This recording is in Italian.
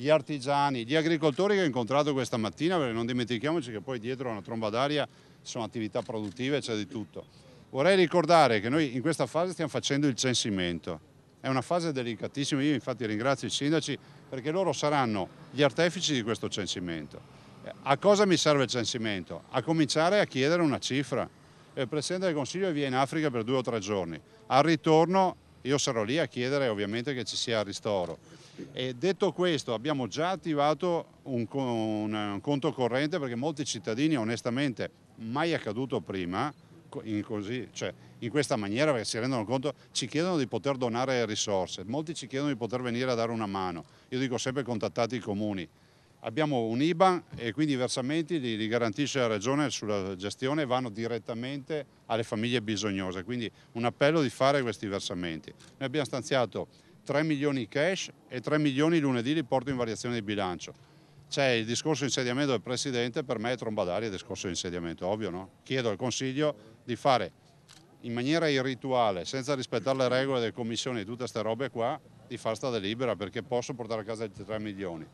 gli artigiani, gli agricoltori che ho incontrato questa mattina, perché non dimentichiamoci che poi dietro a una tromba d'aria sono attività produttive, c'è di tutto. Vorrei ricordare che noi in questa fase stiamo facendo il censimento, è una fase delicatissima, io infatti ringrazio i sindaci perché loro saranno gli artefici di questo censimento. A cosa mi serve il censimento? A cominciare a chiedere una cifra. Il Presidente del Consiglio è in Africa per due o tre giorni, al ritorno io sarò lì a chiedere ovviamente che ci sia il ristoro. E detto questo abbiamo già attivato un, un, un conto corrente perché molti cittadini onestamente mai accaduto prima, in, così, cioè, in, questa maniera perché si rendono conto, ci chiedono di poter donare risorse, molti ci chiedono di poter venire a dare una mano. Io dico sempre contattate i comuni, Abbiamo un IBAN e quindi i versamenti li, li, garantisce la Regione sulla gestione e vanno direttamente alle famiglie bisognose, quindi un appello di fare questi versamenti. Noi abbiamo stanziato 3 milioni cash e 3 milioni lunedì li porto in variazione di bilancio. C'è il discorso di insediamento del Presidente, per me è tromba trombadari il discorso di insediamento, ovvio no? Chiedo al Consiglio di fare in maniera irrituale, senza rispettare le regole delle commissioni e tutte queste robe qua, di far sta delibera perché posso portare a casa 3 milioni.